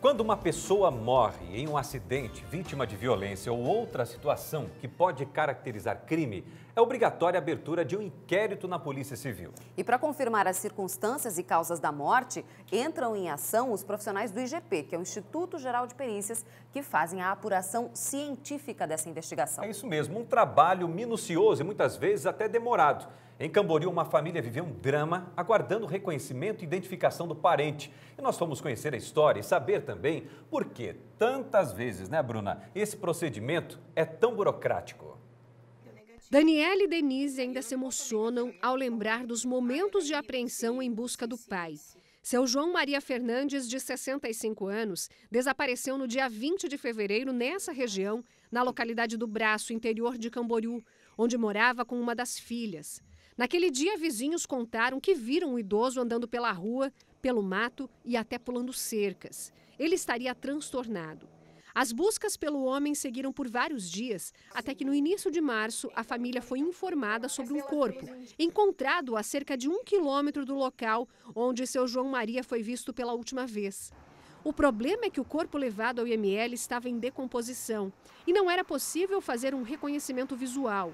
Quando uma pessoa morre em um acidente, vítima de violência ou outra situação que pode caracterizar crime, é obrigatória a abertura de um inquérito na Polícia Civil. E para confirmar as circunstâncias e causas da morte, entram em ação os profissionais do IGP, que é o Instituto Geral de Perícias, que fazem a apuração científica dessa investigação. É isso mesmo, um trabalho minucioso e muitas vezes até demorado. Em Camboriú, uma família viveu um drama aguardando o reconhecimento e identificação do parente. E nós fomos conhecer a história e saber também por que tantas vezes, né, Bruna, esse procedimento é tão burocrático. Daniela e Denise ainda se emocionam ao lembrar dos momentos de apreensão em busca do pai. Seu João Maria Fernandes, de 65 anos, desapareceu no dia 20 de fevereiro nessa região, na localidade do Braço, interior de Camboriú, onde morava com uma das filhas. Naquele dia, vizinhos contaram que viram um idoso andando pela rua, pelo mato e até pulando cercas. Ele estaria transtornado. As buscas pelo homem seguiram por vários dias, até que no início de março a família foi informada sobre um corpo, encontrado a cerca de um quilômetro do local onde seu João Maria foi visto pela última vez. O problema é que o corpo levado ao IML estava em decomposição e não era possível fazer um reconhecimento visual.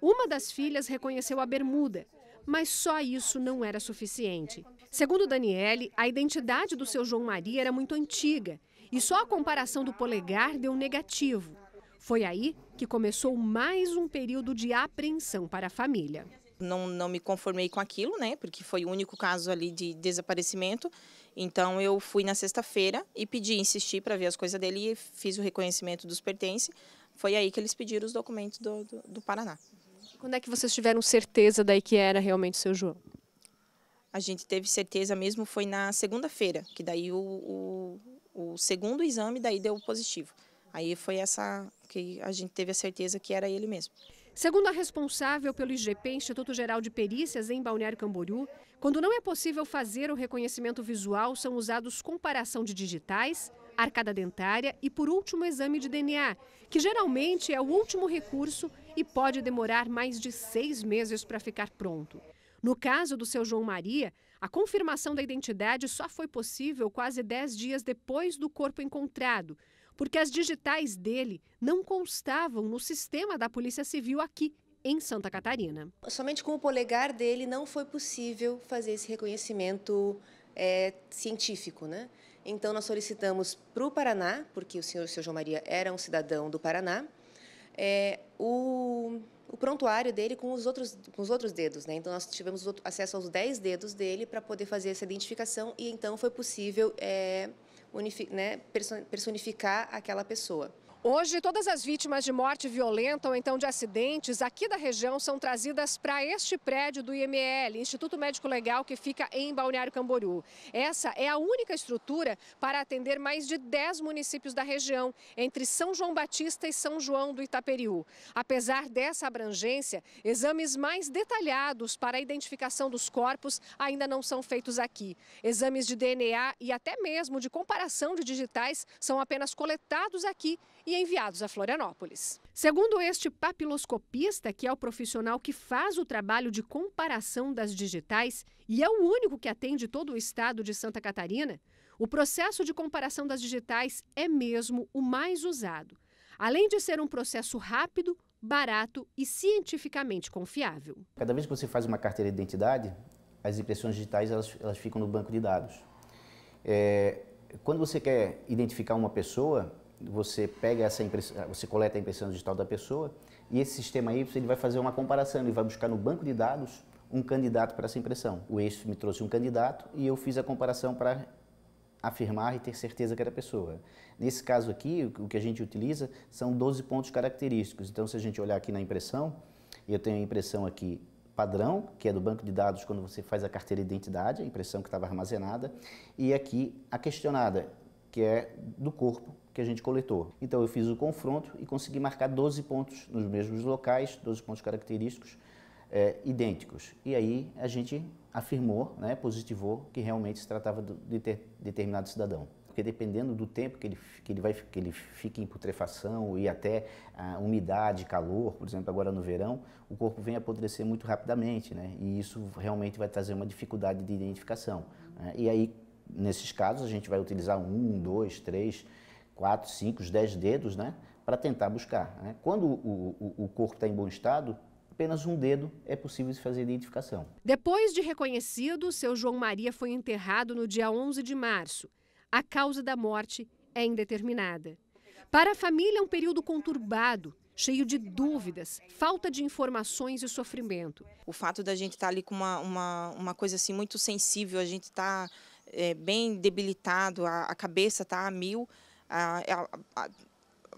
Uma das filhas reconheceu a bermuda, mas só isso não era suficiente. Segundo Daniele, a identidade do seu João Maria era muito antiga e só a comparação do polegar deu negativo. Foi aí que começou mais um período de apreensão para a família. Não, não me conformei com aquilo, né? Porque foi o único caso ali de desaparecimento. Então eu fui na sexta-feira e pedi, insisti para ver as coisas dele e fiz o reconhecimento dos pertences. Foi aí que eles pediram os documentos do, do, do Paraná. Quando é que vocês tiveram certeza daí que era realmente o seu João? A gente teve certeza mesmo foi na segunda-feira, que daí o, o, o, segundo exame daí deu positivo. Aí foi essa que a gente teve a certeza que era ele mesmo. Segundo a responsável pelo IGP, Instituto Geral de Perícias, em Balneário Camboriú, quando não é possível fazer o reconhecimento visual, são usados comparação de digitais, arcada dentária e, por último, exame de DNA, que geralmente é o último recurso e pode demorar mais de seis meses para ficar pronto. No caso do seu João Maria, a confirmação da identidade só foi possível quase dez dias depois do corpo encontrado, porque as digitais dele não constavam no sistema da Polícia Civil aqui em Santa Catarina. Somente com o polegar dele não foi possível fazer esse reconhecimento é, científico, né? Então, nós solicitamos para o Paraná, porque o senhor, o senhor João Maria era um cidadão do Paraná, é, o, o, prontuário dele com os outros, com os outros dedos. Né? Então, nós tivemos acesso aos 10 dedos dele para poder fazer essa identificação e, então, foi possível é, né, personificar aquela pessoa. Hoje, todas as vítimas de morte violenta ou então de acidentes aqui da região são trazidas para este prédio do IML, Instituto Médico Legal, que fica em Balneário Camboriú. Essa é a única estrutura para atender mais de 10 municípios da região, entre São João Batista e São João do Itaperiú. Apesar dessa abrangência, exames mais detalhados para a identificação dos corpos ainda não são feitos aqui. Exames de DNA e até mesmo de comparação de digitais são apenas coletados aqui e enviados a Florianópolis. Segundo este papiloscopista, que é o profissional que faz o trabalho de comparação das digitais e é o único que atende todo o estado de Santa Catarina, o processo de comparação das digitais é mesmo o mais usado, além de ser um processo rápido, barato e cientificamente confiável. Cada vez que você faz uma carteira de identidade, as impressões digitais elas, elas ficam no banco de dados. É, quando você quer identificar uma pessoa, você pega essa impressão, eh, você coleta a impressão digital da pessoa e esse sistema aí ele vai fazer uma comparação, ele vai buscar no banco de dados um candidato para essa impressão. O eixo me trouxe um candidato e eu fiz a comparação para afirmar e ter certeza que era a pessoa. Nesse caso aqui, o que a gente utiliza são 12 pontos característicos. Então, se a gente olhar aqui na impressão, eu tenho a impressão aqui padrão, que é do banco de dados quando você faz a carteira de identidade, a impressão que estava armazenada, e aqui a questionada, que é do corpo que a gente coletou. Então eu fiz o confronto e consegui marcar 12 pontos nos mesmos locais, 12 pontos característicos é, idênticos. E aí a gente afirmou, né, positivou, que realmente se tratava de ter determinado cidadão porque dependendo do tempo que ele, que ele, vai, que ele fica em putrefação e até a ah, umidade, calor, por exemplo, agora no verão, o corpo vem apodrecer muito rapidamente, né? E isso realmente vai trazer uma dificuldade de identificação. Né? E aí, nesses casos, a gente vai utilizar um, dois, três quatro, cinco, os dez dedos, né? Para tentar buscar. Né? Quando o, o, o corpo está em bom estado, apenas um dedo é possível se fazer identificação. Depois de reconhecido, seu João Maria foi enterrado no dia 11 de março. A causa da morte é indeterminada. Para a família, é um período conturbado, cheio de dúvidas, falta de informações e sofrimento. O fato da gente estar tá ali com uma, uma, uma coisa assim muito sensível, a gente está é, eh, bem debilitado, a, a cabeça está a mil, ah, a, a, a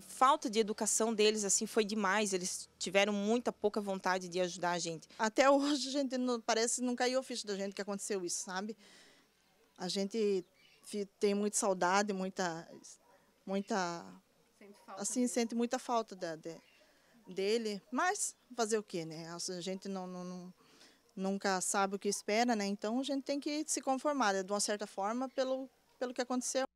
falta de educação deles assim foi demais. Eles tiveram muita pouca vontade de ajudar a gente. Até hoje a gente não, parece não caiu o ficha da gente que aconteceu isso, sabe? A gente tem muita saudade, muita, muita, sente assim dele. sente muita falta da, de, dele. Mas fazer o quê, né? A gente não, não, não, nunca sabe o que espera, né? Então a gente tem que se conformar né? de uma certa forma pelo pelo que aconteceu.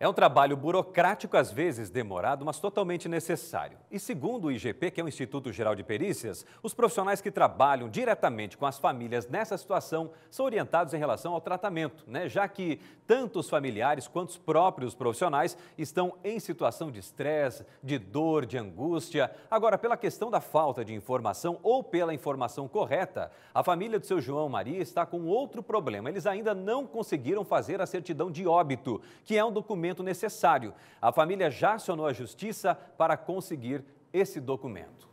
É um trabalho burocrático, às vezes demorado, mas totalmente necessário. E segundo o IGP, que é o Instituto Geral de Perícias, os profissionais que trabalham diretamente com as famílias nessa situação são orientados em relação ao tratamento, né? já que tanto os familiares quanto os próprios profissionais estão em situação de estresse, de dor, de angústia. Agora, pela questão da falta de informação ou pela informação correta, a família do seu João Maria está com outro problema. Eles ainda não conseguiram fazer a certidão de óbito, que é um documento documento necessário. A família já acionou a justiça para conseguir esse documento.